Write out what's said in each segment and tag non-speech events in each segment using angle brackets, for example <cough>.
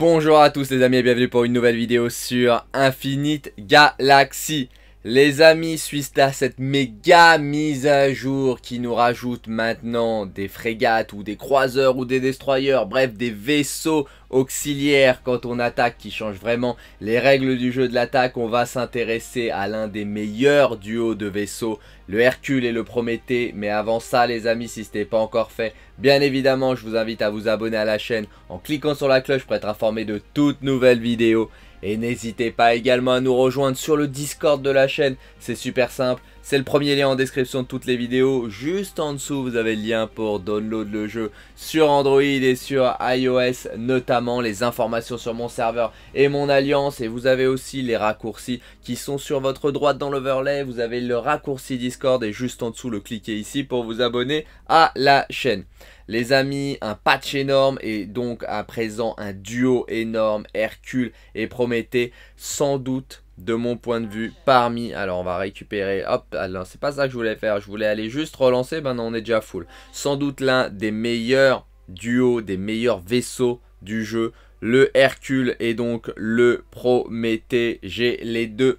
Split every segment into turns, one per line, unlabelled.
Bonjour à tous les amis et bienvenue pour une nouvelle vidéo sur Infinite Galaxy. Les amis suite à cette méga mise à jour qui nous rajoute maintenant des frégates ou des croiseurs ou des destroyers, bref des vaisseaux auxiliaires quand on attaque qui changent vraiment les règles du jeu de l'attaque, on va s'intéresser à l'un des meilleurs duos de vaisseaux, le Hercule et le Prométhée, mais avant ça les amis si ce n'est pas encore fait, bien évidemment je vous invite à vous abonner à la chaîne en cliquant sur la cloche pour être informé de toutes nouvelles vidéos et n'hésitez pas également à nous rejoindre sur le Discord de la chaîne, c'est super simple, c'est le premier lien en description de toutes les vidéos, juste en dessous vous avez le lien pour download le jeu sur Android et sur iOS, notamment les informations sur mon serveur et mon alliance, et vous avez aussi les raccourcis qui sont sur votre droite dans l'overlay, vous avez le raccourci Discord et juste en dessous le cliquez ici pour vous abonner à la chaîne. Les amis, un patch énorme et donc à présent un duo énorme, Hercule et Prométhée, sans doute de mon point de vue parmi alors on va récupérer hop alors ah c'est pas ça que je voulais faire je voulais aller juste relancer maintenant on est déjà full sans doute l'un des meilleurs duos des meilleurs vaisseaux du jeu le Hercule et donc le Prométhée j'ai les deux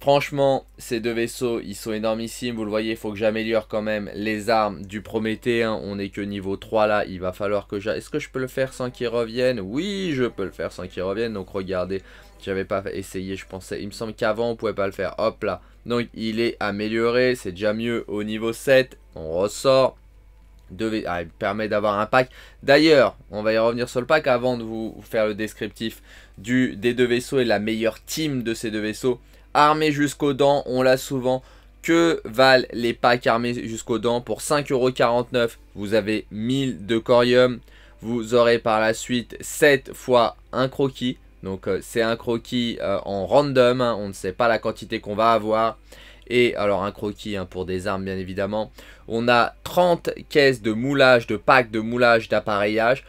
Franchement, ces deux vaisseaux, ils sont énormissimes. Vous le voyez, il faut que j'améliore quand même les armes du Prométhéen. Hein. On n'est que niveau 3 là. Il va falloir que j'aille. Est-ce que je peux le faire sans qu'il revienne Oui, je peux le faire sans qu'il revienne. Donc regardez, j'avais pas essayé, je pensais. Il me semble qu'avant, on pouvait pas le faire. Hop là. Donc il est amélioré. C'est déjà mieux au niveau 7. On ressort. Ah, il permet d'avoir un pack. D'ailleurs, on va y revenir sur le pack avant de vous faire le descriptif du... des deux vaisseaux et la meilleure team de ces deux vaisseaux armé jusqu'aux dents, on l'a souvent. Que valent les packs armés jusqu'aux dents Pour 5,49€, vous avez 1000 de corium. Vous aurez par la suite 7 fois un croquis. Donc euh, c'est un croquis euh, en random, hein, on ne sait pas la quantité qu'on va avoir. Et alors un croquis hein, pour des armes bien évidemment. On a 30 caisses de moulage, de packs de moulage d'appareillage.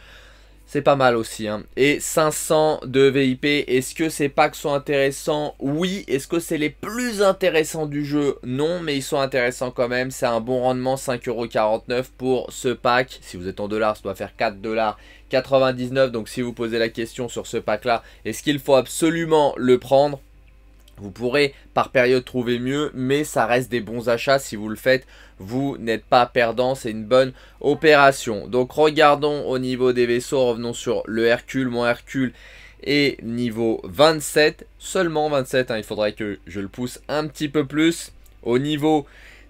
C'est pas mal aussi. Hein. Et 500 de VIP, est-ce que ces packs sont intéressants Oui. Est-ce que c'est les plus intéressants du jeu Non, mais ils sont intéressants quand même. C'est un bon rendement, 5,49€ pour ce pack. Si vous êtes en dollars, ça doit faire 4,99$. Donc si vous posez la question sur ce pack-là, est-ce qu'il faut absolument le prendre vous pourrez par période trouver mieux, mais ça reste des bons achats si vous le faites. Vous n'êtes pas perdant, c'est une bonne opération. Donc regardons au niveau des vaisseaux, revenons sur le Hercule. Mon Hercule et niveau 27, seulement 27, hein. il faudrait que je le pousse un petit peu plus. Au niveau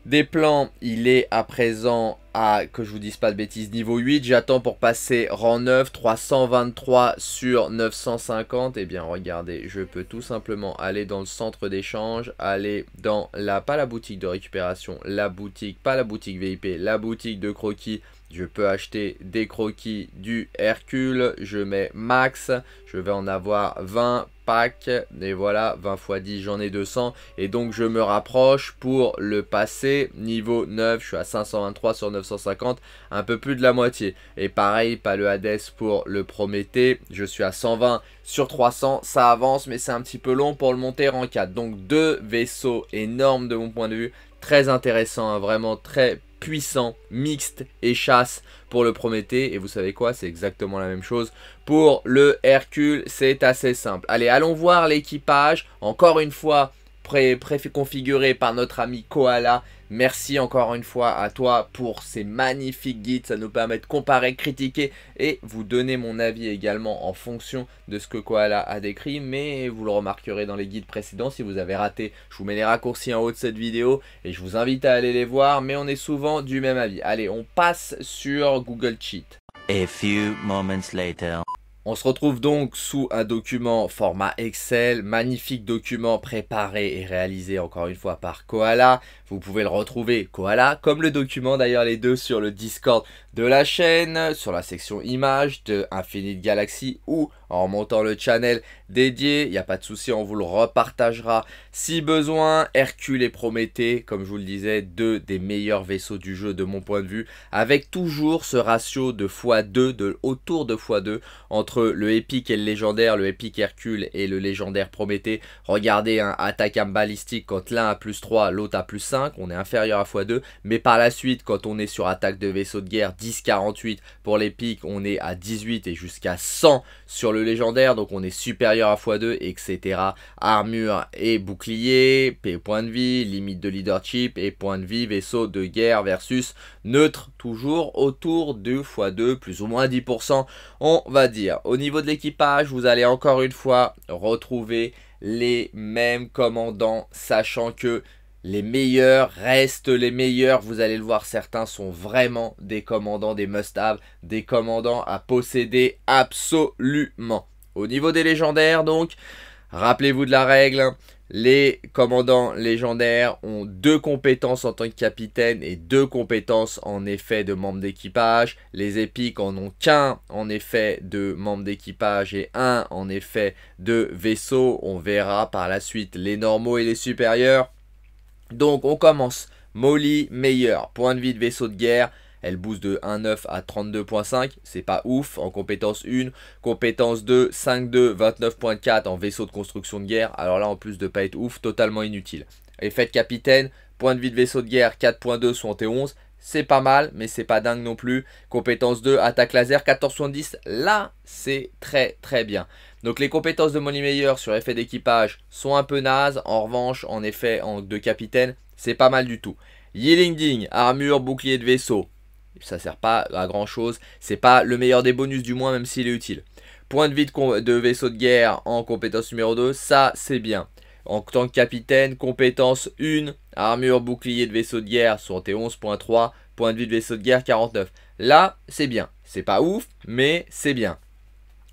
des plans, il est à présent à, que je vous dise pas de bêtises, niveau 8. J'attends pour passer rang 9, 323 sur 950. Et eh bien regardez, je peux tout simplement aller dans le centre d'échange, aller dans la, pas la boutique de récupération, la boutique, pas la boutique VIP, la boutique de croquis, je peux acheter des croquis du Hercule. Je mets max. Je vais en avoir 20 packs. Et voilà, 20 x 10, j'en ai 200. Et donc, je me rapproche pour le passer. Niveau 9, je suis à 523 sur 950. Un peu plus de la moitié. Et pareil, pas le Hades pour le Prométhée. Je suis à 120 sur 300. Ça avance, mais c'est un petit peu long pour le monter en 4. Donc, deux vaisseaux énormes de mon point de vue. Très intéressant, hein. vraiment très puissant, mixte et chasse pour le Prométhée. Et vous savez quoi C'est exactement la même chose pour le Hercule. C'est assez simple. Allez, allons voir l'équipage. Encore une fois, préconfiguré par notre ami Koala. Merci encore une fois à toi pour ces magnifiques guides, ça nous permet de comparer, critiquer et vous donner mon avis également en fonction de ce que Koala a décrit, mais vous le remarquerez dans les guides précédents si vous avez raté. Je vous mets les raccourcis en haut de cette vidéo et je vous invite à aller les voir, mais on est souvent du même avis. Allez, on passe sur Google Cheat. A few moments later. On se retrouve donc sous un document format Excel, magnifique document préparé et réalisé encore une fois par Koala. Vous pouvez le retrouver, Koala, comme le document d'ailleurs les deux sur le Discord de la chaîne, sur la section images de Infinite Galaxy ou en montant le channel dédié. Il n'y a pas de souci, on vous le repartagera si besoin. Hercule et Prométhée, comme je vous le disais, deux des meilleurs vaisseaux du jeu de mon point de vue, avec toujours ce ratio de x2, de, autour de x2, entre le épique et le légendaire, le épique Hercule et le légendaire Prométhée. Regardez, un hein, attaque à balistique, quand l'un a plus 3, l'autre a plus 5, on est inférieur à x2, mais par la suite, quand on est sur attaque de vaisseau de guerre, 10,48. Pour les pics, on est à 18 et jusqu'à 100 sur le légendaire. Donc on est supérieur à x2, etc. Armure et bouclier, P point de vie, limite de leadership et point de vie, vaisseau de guerre versus neutre. Toujours autour de x2, plus ou moins 10%, on va dire. Au niveau de l'équipage, vous allez encore une fois retrouver les mêmes commandants, sachant que les meilleurs restent les meilleurs. Vous allez le voir, certains sont vraiment des commandants, des must-have, des commandants à posséder absolument. Au niveau des légendaires, donc, rappelez-vous de la règle. Hein. Les commandants légendaires ont deux compétences en tant que capitaine et deux compétences en effet de membre d'équipage. Les épiques en ont qu'un en effet de membre d'équipage et un en effet de vaisseau. On verra par la suite les normaux et les supérieurs. Donc on commence. Molly, meilleur. Point de vie de vaisseau de guerre. Elle booste de 1.9 à 32.5, c'est pas ouf. En compétence 1, compétence 2, 5.2, 29.4 en vaisseau de construction de guerre. Alors là, en plus de pas être ouf, totalement inutile. Effet de capitaine, point de vie de vaisseau de guerre 4.2, 71 c'est pas mal, mais c'est pas dingue non plus. Compétence 2, attaque laser, 1470, là, c'est très très bien. Donc les compétences de Molly Meyer sur effet d'équipage sont un peu nazes. En revanche, en effet en, de capitaine, c'est pas mal du tout. Yielding Ding, armure, bouclier de vaisseau. Ça sert pas à grand chose. C'est pas le meilleur des bonus du moins, même s'il est utile. Point de vie de, vaisseau de guerre en compétence numéro 2, ça c'est bien. En tant que capitaine, compétence 1, armure, bouclier de vaisseau de guerre 71.3, point de vue de vaisseau de guerre 49. Là, c'est bien. C'est pas ouf, mais c'est bien.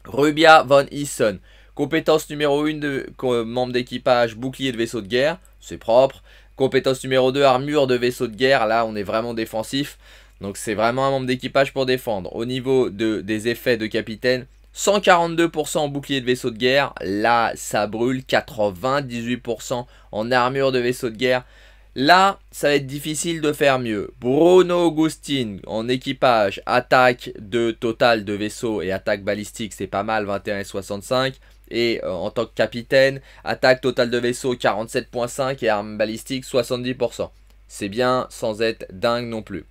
Rubia von Isson. Compétence numéro 1 de membre d'équipage, bouclier de vaisseau de guerre, c'est propre. Compétence numéro 2, armure de vaisseau de guerre, là on est vraiment défensif. Donc c'est vraiment un membre d'équipage pour défendre. Au niveau des effets de capitaine, 142% en bouclier de vaisseau de guerre, là ça brûle, 98% en armure de vaisseau de guerre. Là, ça va être difficile de faire mieux. Bruno Augustin en équipage, attaque de total de vaisseau et attaque balistique, c'est pas mal, 21 et 65. Et euh, en tant que capitaine, attaque total de vaisseau 47.5 et arme balistique 70%. C'est bien sans être dingue non plus.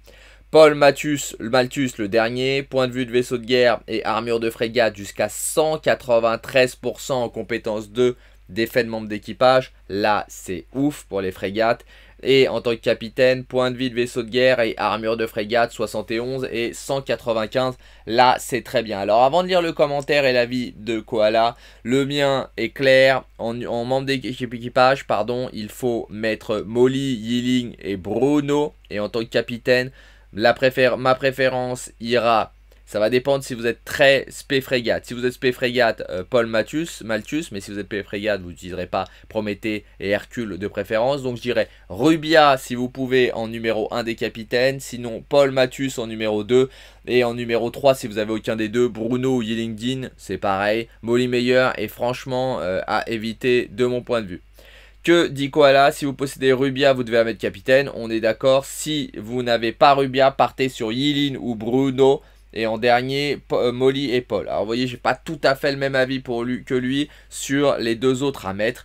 Paul Mathus, Malthus le dernier, point de vue de vaisseau de guerre et armure de frégate jusqu'à 193% en compétence 2 d'effet de membre d'équipage. Là, c'est ouf pour les frégates. Et en tant que capitaine, point de vue de vaisseau de guerre et armure de frégate 71 et 195. Là, c'est très bien. Alors avant de lire le commentaire et l'avis de Koala, le mien est clair. En, membre d'équipage, pardon, il faut mettre Molly, Yiling et Bruno. Et en tant que capitaine, la préfère, ma préférence ira. Ça va dépendre si vous êtes très spéfrégate. frégate. Si vous êtes spéfrégate, frégate, euh, Paul Mathus, Malthus, mais si vous êtes spé frégate, vous n'utiliserez pas Prométhée et Hercule de préférence. Donc je dirais Rubia si vous pouvez en numéro 1 des capitaines, sinon Paul Mathus en numéro 2 et en numéro 3 si vous avez aucun des deux, Bruno ou c'est pareil. Molly Meyer est franchement euh, à éviter de mon point de vue que dit là, si vous possédez Rubia, vous devez la mettre capitaine. On est d'accord. Si vous n'avez pas Rubia, partez sur Yilin ou Bruno. Et en dernier, euh, Molly et Paul. Alors vous voyez, j'ai pas tout à fait le même avis pour lui, que lui sur les deux autres à mettre.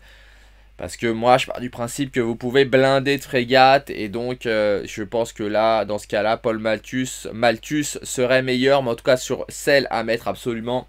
Parce que moi, je pars du principe que vous pouvez blinder de frégate. Et donc, euh, je pense que là, dans ce cas-là, Paul Malthus, Malthus serait meilleur. Mais en tout cas, sur celle à mettre absolument,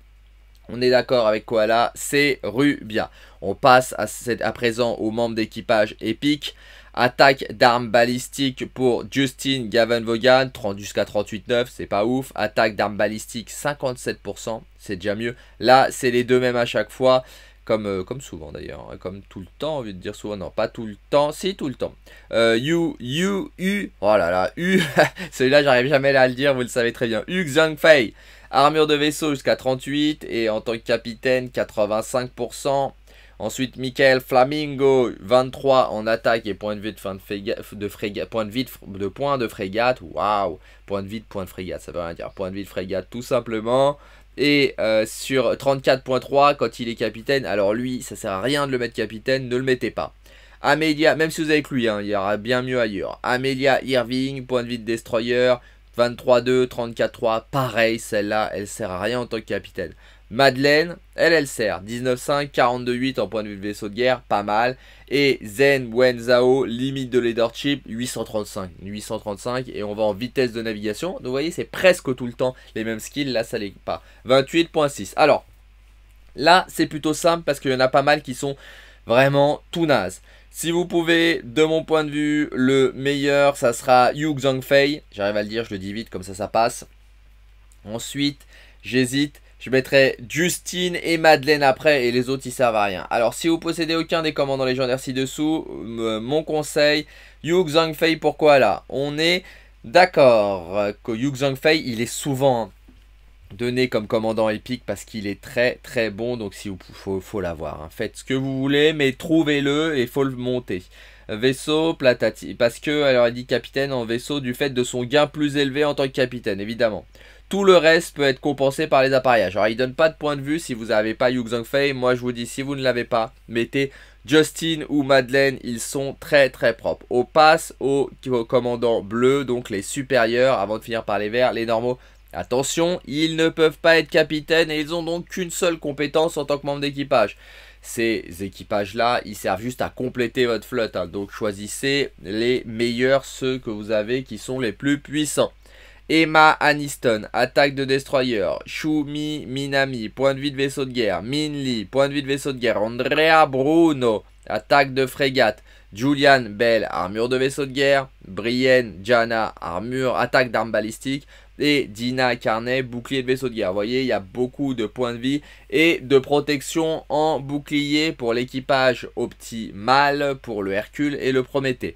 on est d'accord avec Koala, c'est Rubia. On passe à, à présent aux membres d'équipage épique. Attaque d'armes balistiques pour Justin Gavin Vaughan, jusqu'à 38,9, c'est pas ouf. Attaque d'armes balistiques, 57%, c'est déjà mieux. Là, c'est les deux mêmes à chaque fois comme, euh, comme souvent d'ailleurs, hein, comme tout le temps, envie de dire souvent, non, pas tout le temps, si tout le temps. Euh, you, you, U, oh là là, U, <laughs> celui-là j'arrive jamais à le dire, vous le savez très bien, Yu Xiangfei, armure de vaisseau jusqu'à 38 et en tant que capitaine 85%. Ensuite, Michael Flamingo, 23 en attaque et point de vue de fin de, frégate, de point de vue de, de, point de frégate, waouh, point de vue point de frégate, ça veut rien dire, point de vue de frégate tout simplement. Et euh, sur 34.3, quand il est capitaine, alors lui, ça sert à rien de le mettre capitaine, ne le mettez pas. Amelia, même si vous avez avec lui, hein, il y aura bien mieux ailleurs. Amelia Irving, point de vue de destroyer, 23-2, 34-3, pareil, celle-là, elle sert à rien en tant que capitaine. Madeleine, elle, elle sert. 19.5, 42.8 en point de vue de vaisseau de guerre, pas mal. Et Zen Wenzao, limite de leadership, 835. 835 et on va en vitesse de navigation. Donc vous voyez, c'est presque tout le temps les mêmes skills. Là, ça l'est pas. 28.6. Alors, là, c'est plutôt simple parce qu'il y en a pas mal qui sont vraiment tout naze. Si vous pouvez, de mon point de vue, le meilleur, ça sera Yu Zhangfei. J'arrive à le dire, je le dis vite, comme ça, ça passe. Ensuite, j'hésite. Je mettrai Justine et Madeleine après et les autres ils servent à rien. Alors si vous possédez aucun des commandants légendaires ci-dessous, euh, mon conseil, Yu Zhangfei pourquoi là On est d'accord que Yu Zhangfei il est souvent donné comme commandant épique parce qu'il est très très bon donc si faut, faut l'avoir. Hein. Faites ce que vous voulez mais trouvez-le et faut le monter. Vaisseau, platati. Parce que, alors il dit capitaine en vaisseau du fait de son gain plus élevé en tant que capitaine, évidemment. Tout le reste peut être compensé par les appareillages. Alors, il donnent pas de point de vue si vous n'avez pas Yu Fei. Moi, je vous dis, si vous ne l'avez pas, mettez Justin ou Madeleine. Ils sont très, très propres. Au passe au commandant bleu, donc les supérieurs, avant de finir par les verts, les normaux. Attention, ils ne peuvent pas être capitaines et ils ont donc qu'une seule compétence en tant que membre d'équipage. Ces équipages-là, ils servent juste à compléter votre flotte. Hein. Donc choisissez les meilleurs, ceux que vous avez qui sont les plus puissants. Emma Aniston, attaque de destroyer. Shumi Minami, point de vie de vaisseau de guerre. Min Lee, point de vie de vaisseau de guerre. Andrea Bruno, attaque de frégate. Julian Bell, armure de vaisseau de guerre. Brienne Jana, armure, attaque d'armes balistiques. Et Dina Carnet, bouclier de vaisseau de guerre. Vous voyez, il y a beaucoup de points de vie et de protection en bouclier pour l'équipage optimal, pour le Hercule et le Prométhée.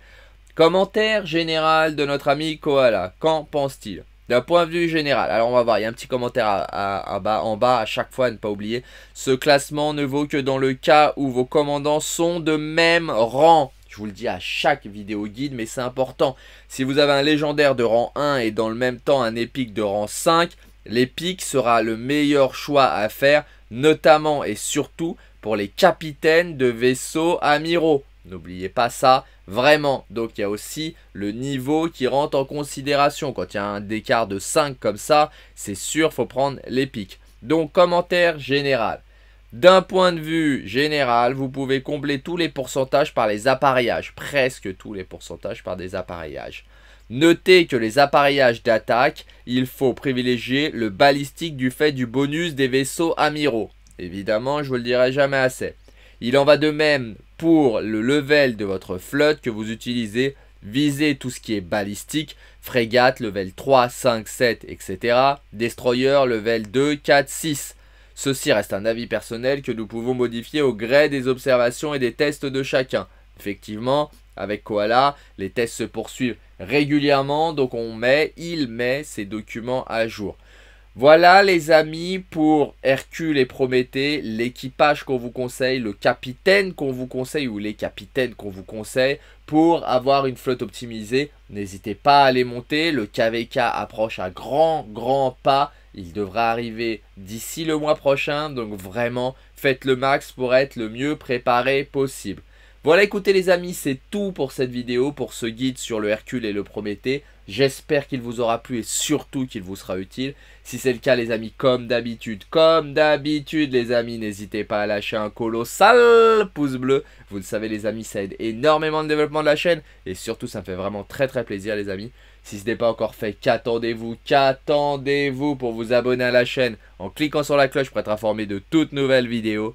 Commentaire général de notre ami Koala. Qu'en pense-t-il d'un point de vue général, alors on va voir, il y a un petit commentaire à, bas, en bas à chaque fois, ne pas oublier. Ce classement ne vaut que dans le cas où vos commandants sont de même rang. Je vous le dis à chaque vidéo guide, mais c'est important. Si vous avez un légendaire de rang 1 et dans le même temps un épique de rang 5, l'épique sera le meilleur choix à faire, notamment et surtout pour les capitaines de vaisseaux amiraux. N'oubliez pas ça, Vraiment. Donc il y a aussi le niveau qui rentre en considération. Quand il y a un décart de 5 comme ça, c'est sûr, faut prendre les pics. Donc commentaire général. D'un point de vue général, vous pouvez combler tous les pourcentages par les appareillages, presque tous les pourcentages par des appareillages. Notez que les appareillages d'attaque, il faut privilégier le balistique du fait du bonus des vaisseaux amiraux. Évidemment, je vous le dirai jamais assez. Il en va de même pour le level de votre flotte que vous utilisez. Visez tout ce qui est balistique, frégate level 3, 5, 7, etc. Destroyer level 2, 4, 6. Ceci reste un avis personnel que nous pouvons modifier au gré des observations et des tests de chacun. Effectivement, avec Koala, les tests se poursuivent régulièrement, donc on met, il met ses documents à jour. Voilà les amis pour Hercule et Prométhée, l'équipage qu'on vous conseille, le capitaine qu'on vous conseille ou les capitaines qu'on vous conseille pour avoir une flotte optimisée. N'hésitez pas à les monter, le KVK approche à grands grand pas, il devra arriver d'ici le mois prochain, donc vraiment faites le max pour être le mieux préparé possible. Voilà, écoutez les amis, c'est tout pour cette vidéo, pour ce guide sur le Hercule et le Prométhée. J'espère qu'il vous aura plu et surtout qu'il vous sera utile. Si c'est le cas les amis, comme d'habitude, comme d'habitude les amis, n'hésitez pas à lâcher un colossal pouce bleu. Vous le savez les amis, ça aide énormément le développement de la chaîne et surtout ça me fait vraiment très très plaisir les amis. Si ce n'est pas encore fait, qu'attendez-vous Qu'attendez-vous pour vous abonner à la chaîne en cliquant sur la cloche pour être informé de toutes nouvelles vidéos